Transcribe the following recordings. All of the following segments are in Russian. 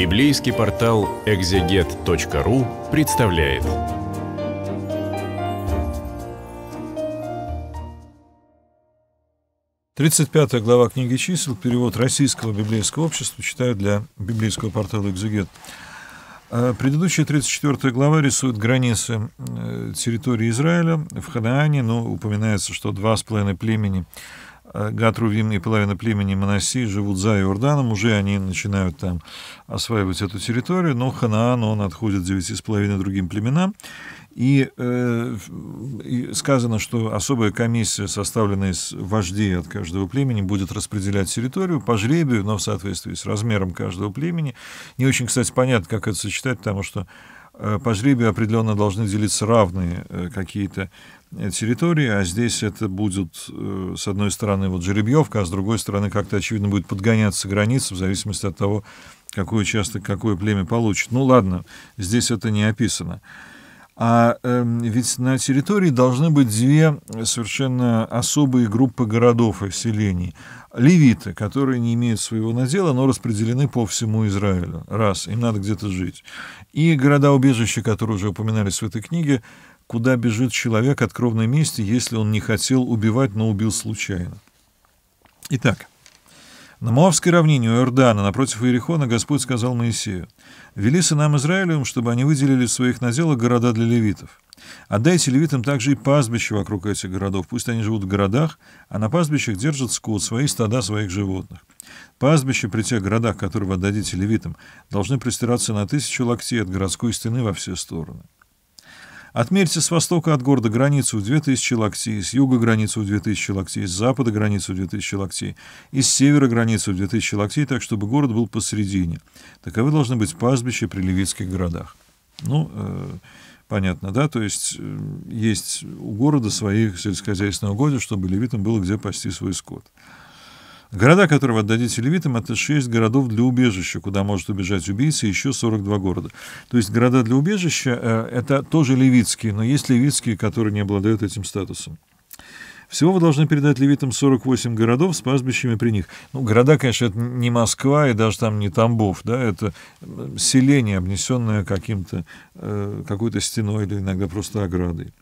Библейский портал экзегет.ру представляет. Тридцать пятая глава книги чисел, перевод российского библейского общества, читаю для библейского портала «Экзегет». А предыдущая 34 глава рисует границы э, территории Израиля в Ханаане, но ну, упоминается, что два с половиной племени Э, Гатрувим и половина племени Манаси живут за Иорданом, уже они начинают там осваивать эту территорию, но Ханаан, он отходит девяти с половиной другим племенам, и, э, и сказано, что особая комиссия, составленная из вождей от каждого племени, будет распределять территорию по жребию, но в соответствии с размером каждого племени. Не очень, кстати, понятно, как это сочетать, потому что Э, по жребию определенно должны делиться равные э, какие-то э, территории, а здесь это будет, с одной стороны, вот жеребьевка, а с другой стороны, как-то, очевидно, будет подгоняться граница в зависимости от того, какой участок, какое племя получит. Ну ладно, здесь это не описано. А э, ведь на территории должны быть две совершенно особые группы городов и селений. Левиты, которые не имеют своего надела, но распределены по всему Израилю. Раз, им надо где-то жить. И города-убежища, которые уже упоминались в этой книге, куда бежит человек от кровной мести, если он не хотел убивать, но убил случайно. Итак, на Моавской равнине у Иордана, напротив Иерихона, Господь сказал Моисею, «Вели сынам Израилевым, чтобы они выделили в своих наделах города для левитов. Отдайте левитам также и пастбище вокруг этих городов. Пусть они живут в городах, а на пастбищах держат скот, свои стада своих животных. Пастбища при тех городах, которые вы отдадите левитам, должны простираться на тысячу локтей от городской стены во все стороны». Отмерьте с востока от города границу в 2000 локтей, с юга границу в 2000 локтей, с запада границу в 2000 локтей и с севера границу в 2000 локтей, так чтобы город был посередине. Таковы должны быть пастбища при левитских городах. Ну, э, понятно, да? То есть э, есть у города своих сельскохозяйственные угодья, чтобы левитам было где пасти свой скот. Города, которые вы отдадите левитам, это шесть городов для убежища, куда может убежать убийца, и еще 42 города. То есть города для убежища э, — это тоже левитские, но есть левитские, которые не обладают этим статусом. Всего вы должны передать левитам 48 городов с пастбищами при них. Ну, города, конечно, это не Москва и даже там не Тамбов, да, это селение, обнесенное каким-то, э, какой-то стеной или иногда просто оградой.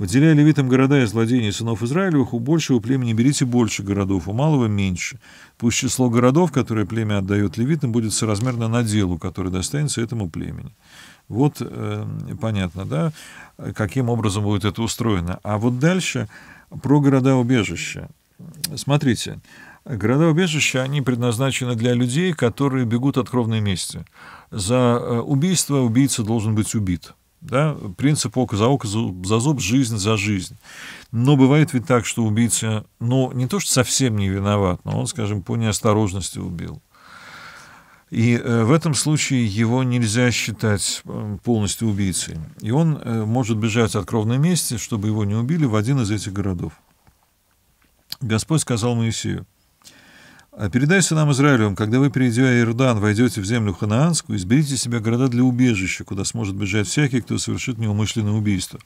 Выделяя левитам города и злодеяний сынов Израилевых, у большего племени берите больше городов, у малого — меньше. Пусть число городов, которые племя отдает левитам, будет соразмерно наделу, который достанется этому племени. Вот э, понятно, да, каким образом будет это устроено. А вот дальше про города-убежища. Смотрите, города-убежища, они предназначены для людей, которые бегут от кровной мести. За э, убийство убийца должен быть убит — да, принцип око за око, за зуб, жизнь за жизнь. Но бывает ведь так, что убийца, ну, не то, что совсем не виноват, но он, скажем, по неосторожности убил. И э, в этом случае его нельзя считать эм, полностью убийцей. И он э, может бежать от кровной мести, чтобы его не убили, в один из этих городов. Господь сказал Моисею, «А Передай сынам Израилевым, когда вы, перейдя Иордан, войдете в землю ханаанскую, изберите себе города для убежища, куда сможет бежать всякий, кто совершит неумышленное убийство.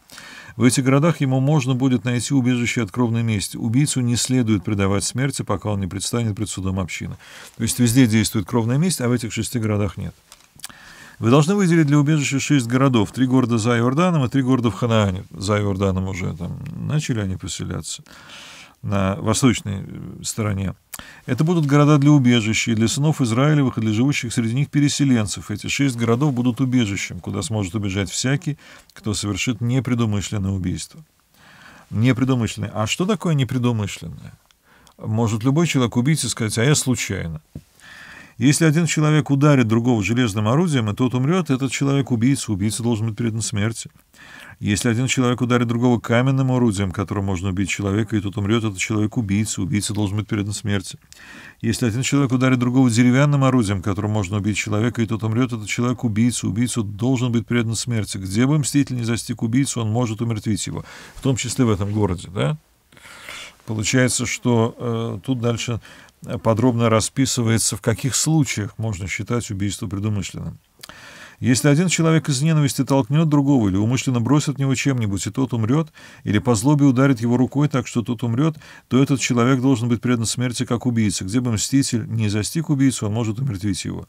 В этих городах ему можно будет найти убежище от кровной мести. Убийцу не следует предавать смерти, пока он не предстанет пред судом общины. То есть везде действует кровная месть, а в этих шести городах нет. Вы должны выделить для убежища шесть городов. Три города за Иорданом и три города в Ханаане. За Иорданом уже там начали они поселяться на восточной э, стороне. Это будут города для убежища, и для сынов Израилевых, и для живущих среди них переселенцев. Эти шесть городов будут убежищем, куда сможет убежать всякий, кто совершит непредумышленное убийство. Непредумышленное. А что такое непредумышленное? Может любой человек убить и сказать, а я случайно. Если один человек ударит другого железным орудием, и тот умрет, этот человек убийца, убийца должен быть предан смерти. Если один человек ударит другого каменным орудием, которым можно убить человека, и тот умрет, этот человек убийца, убийца должен быть предан смерти. Если один человек ударит другого деревянным орудием, которым можно убить человека, и тот умрет, этот человек убийца, убийца должен быть предан смерти. Где бы мститель не застиг убийцу, он может умертвить его, в том числе в этом городе, да? Получается, что э, тут дальше подробно расписывается, в каких случаях можно считать убийство предумышленным. Если один человек из ненависти толкнет другого или умышленно бросит в него чем-нибудь, и тот умрет, или по злобе ударит его рукой так, что тот умрет, то этот человек должен быть предан смерти как убийца. Где бы мститель не застиг убийцу, он может умертвить его.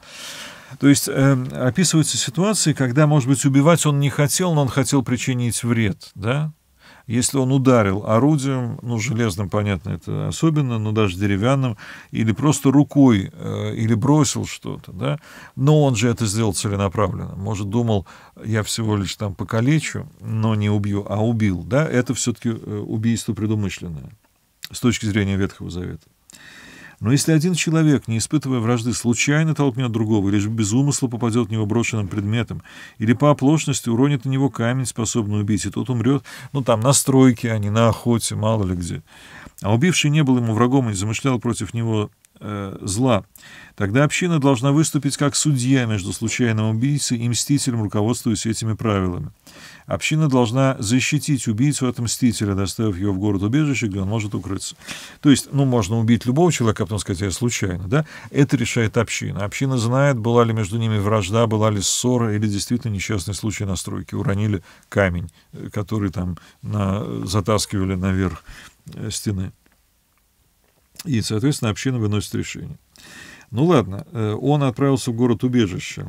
То есть э, описываются ситуации, когда, может быть, убивать он не хотел, но он хотел причинить вред, да? Если он ударил орудием, ну, железным, понятно, это особенно, но ну, даже деревянным, или просто рукой, э, или бросил что-то, да, но он же это сделал целенаправленно. Может, думал, я всего лишь там покалечу, но не убью, а убил, да, это все-таки э, убийство предумышленное с точки зрения Ветхого Завета. Но если один человек, не испытывая вражды, случайно толкнет другого или же без умысла попадет в него брошенным предметом, или по оплошности уронит на него камень, способный убить, и тот умрет, ну там, на стройке, а не на охоте, мало ли где. А убивший не был ему врагом и не замышлял против него Э, зла. Тогда община должна выступить как судья между случайным убийцей и мстителем, руководствуясь этими правилами. Община должна защитить убийцу от мстителя, доставив его в город-убежище, где он может укрыться. То есть, ну, можно убить любого человека, а потом сказать, я случайно, да? Это решает община. Община знает, была ли между ними вражда, была ли ссора или действительно несчастный случай на стройке. Уронили камень, э, который там на... затаскивали наверх э, стены. И, соответственно, община выносит решение. Ну ладно, э, он отправился в город убежище.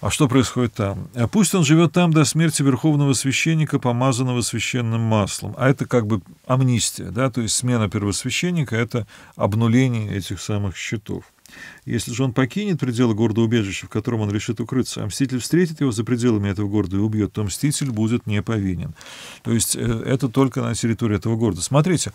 А что происходит там? Э, пусть он живет там до смерти верховного священника, помазанного священным маслом. А это как бы амнистия, да, то есть смена первосвященника — это обнуление этих самых счетов. Если же он покинет пределы города убежища, в котором он решит укрыться, а мститель встретит его за пределами этого города и убьет, то мститель будет не повинен. То есть э, это только на территории этого города. Смотрите,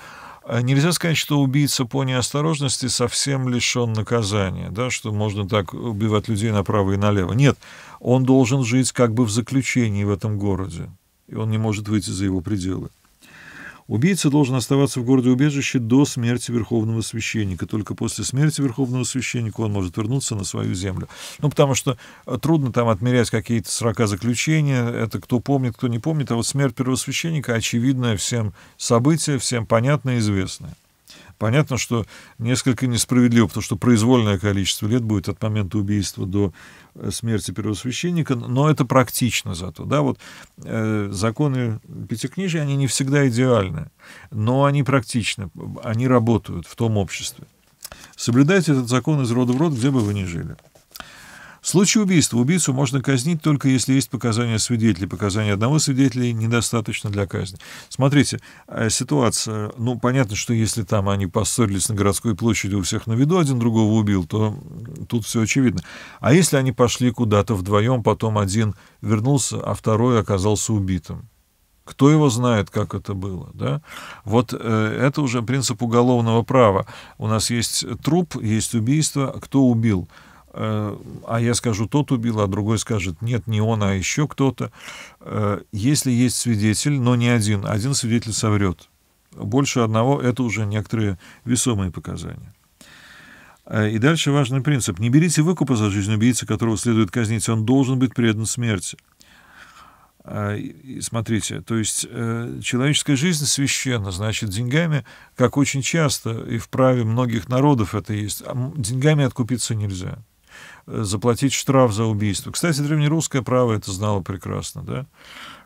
э, нельзя сказать, что убийца по неосторожности совсем лишен наказания, да, что можно так убивать людей направо и налево. Нет, он должен жить как бы в заключении в этом городе, и он не может выйти за его пределы. Убийца должен оставаться в городе убежище до смерти верховного священника. Только после смерти верховного священника он может вернуться на свою землю. Ну, потому что э, трудно там отмерять какие-то срока заключения. Это кто помнит, кто не помнит. А вот смерть первого священника очевидное всем событие, всем понятное и известное. Понятно, что несколько несправедливо, потому что произвольное количество лет будет от момента убийства до э, смерти первосвященника, но это практично зато. Да? Вот, э, законы Пятикнижия, они не всегда идеальны, но они практичны, они работают в том обществе. Соблюдайте этот закон из рода в род, где бы вы ни жили. В случае убийства убийцу можно казнить только если есть показания свидетелей. Показания одного свидетеля недостаточно для казни. Смотрите, э, ситуация, ну, понятно, что если там они поссорились на городской площади у всех на виду, один другого убил, то тут все очевидно. А если они пошли куда-то вдвоем, потом один вернулся, а второй оказался убитым? Кто его знает, как это было, да? Вот э, это уже принцип уголовного права. У нас есть труп, есть убийство, кто убил – Э, а я скажу, тот убил, а другой скажет, нет, не он, а еще кто-то. Э, если есть свидетель, но не один, один свидетель соврет. Больше одного — это уже некоторые весомые показания. Э, и дальше важный принцип. Не берите выкупа за жизнь убийцы, которого следует казнить. Он должен быть предан смерти. смотрите, то есть человеческая жизнь священна, значит, деньгами, как очень часто и в праве многих народов это есть, деньгами откупиться нельзя заплатить штраф за убийство. Кстати, древнерусское право это знало прекрасно, да?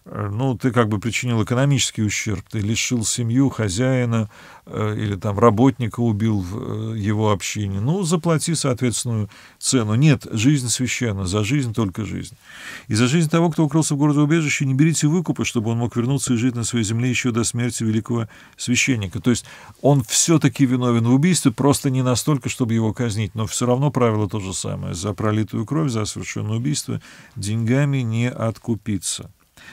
Э, ну, ты как бы причинил экономический ущерб, ты лишил семью, хозяина э, или там работника убил в э, его общине, ну, заплати соответственную цену. Нет, жизнь священна, за жизнь только жизнь. И за жизнь того, кто укрылся в городе-убежище, не берите выкупа, чтобы он мог вернуться и жить на своей земле еще до смерти великого священника. То есть он все-таки виновен в убийстве, просто не настолько, чтобы его казнить, но все равно правило то же самое. За пролитую кровь, за совершенное убийство деньгами не откупиться.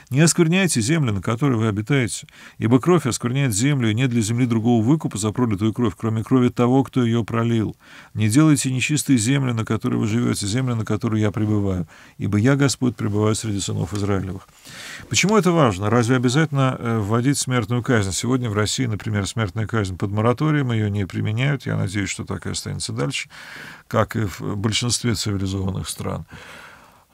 Не оскверняйте землю, на которой вы обитаете, ибо кровь оскверняет землю, и нет для земли другого выкупа за пролитую кровь, кроме крови того, кто ее пролил. Не делайте нечистой земли, на которой вы живете, земли, на которой я пребываю, ибо я, Господь, пребываю среди сынов Израилевых». Почему это важно? Разве обязательно э, вводить смертную казнь? Сегодня в России, например, смертная казнь под мораторием, ее не применяют. Я надеюсь, что так и останется дальше, как и в большинстве цивилизованных стран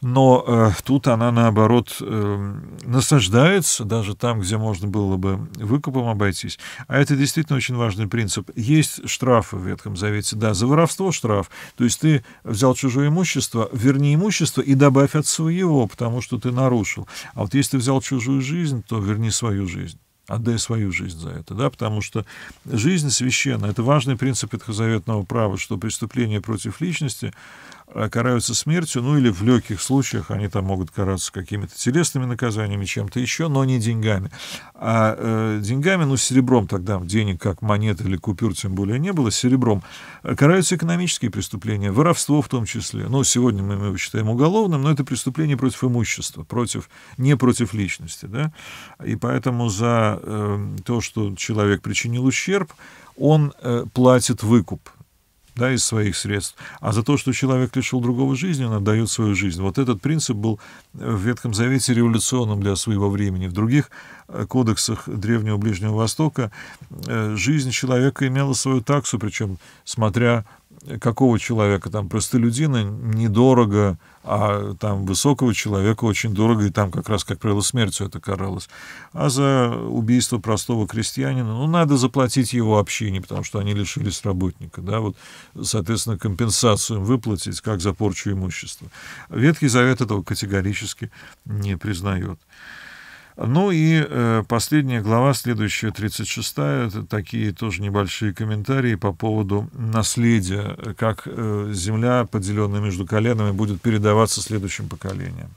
но э, тут она, наоборот, э, насаждается даже там, где можно было бы выкупом обойтись. А это действительно очень важный принцип. Есть штрафы в Ветхом Завете, да, за воровство штраф. То есть ты взял чужое имущество, верни имущество и добавь от своего, потому что ты нарушил. А вот если ты взял чужую жизнь, то верни свою жизнь отдай свою жизнь за это, да, потому что жизнь священна. Это важный принцип ветхозаветного права, что преступление против личности, Э, караются смертью, ну или в легких случаях они там могут караться какими-то телесными наказаниями, чем-то еще, но не деньгами. А э, деньгами, ну серебром тогда, денег как монет или купюр тем более не было, серебром э, караются экономические преступления, воровство в том числе. Ну, сегодня мы его считаем уголовным, но это преступление против имущества, против, не против личности. Да? И поэтому за э, то, что человек причинил ущерб, он э, платит выкуп да, из своих средств, а за то, что человек лишил другого жизни, он отдает свою жизнь. Вот этот принцип был в Ветхом Завете революционным для своего времени. В других э, кодексах Древнего Ближнего Востока э, жизнь человека имела свою таксу, причем смотря какого человека, там, простолюдина недорого, а там высокого человека очень дорого, и там как раз, как правило, смертью это каралось. А за убийство простого крестьянина, ну, надо заплатить его общине, потому что они лишились работника, да, вот, соответственно, компенсацию им выплатить, как за порчу имущества. Ветхий Завет этого категорически не признает. Ну и э, последняя глава, следующая, 36-я, это такие тоже небольшие комментарии по поводу наследия, как э, земля, поделенная между коленами, будет передаваться следующим поколениям.